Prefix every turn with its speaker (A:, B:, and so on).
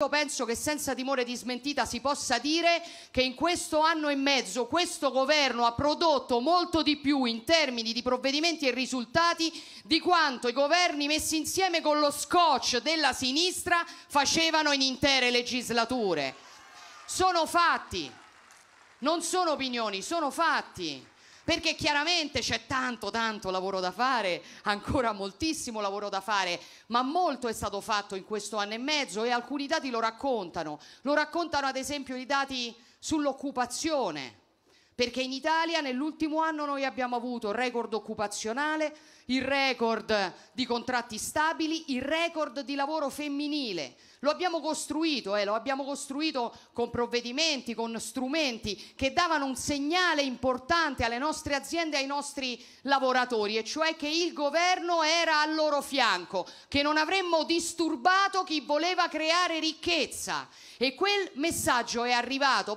A: Io penso che senza timore di smentita si possa dire che in questo anno e mezzo questo governo ha prodotto molto di più in termini di provvedimenti e risultati di quanto i governi messi insieme con lo scotch della sinistra facevano in intere legislature. Sono fatti, non sono opinioni, sono fatti perché chiaramente c'è tanto, tanto lavoro da fare, ancora moltissimo lavoro da fare, ma molto è stato fatto in questo anno e mezzo e alcuni dati lo raccontano. Lo raccontano ad esempio i dati sull'occupazione perché in Italia nell'ultimo anno noi abbiamo avuto il record occupazionale, il record di contratti stabili, il record di lavoro femminile. Lo abbiamo costruito, eh, lo abbiamo costruito con provvedimenti, con strumenti che davano un segnale importante alle nostre aziende e ai nostri lavoratori, e cioè che il governo era al loro fianco, che non avremmo disturbato chi voleva creare ricchezza. E quel messaggio è arrivato.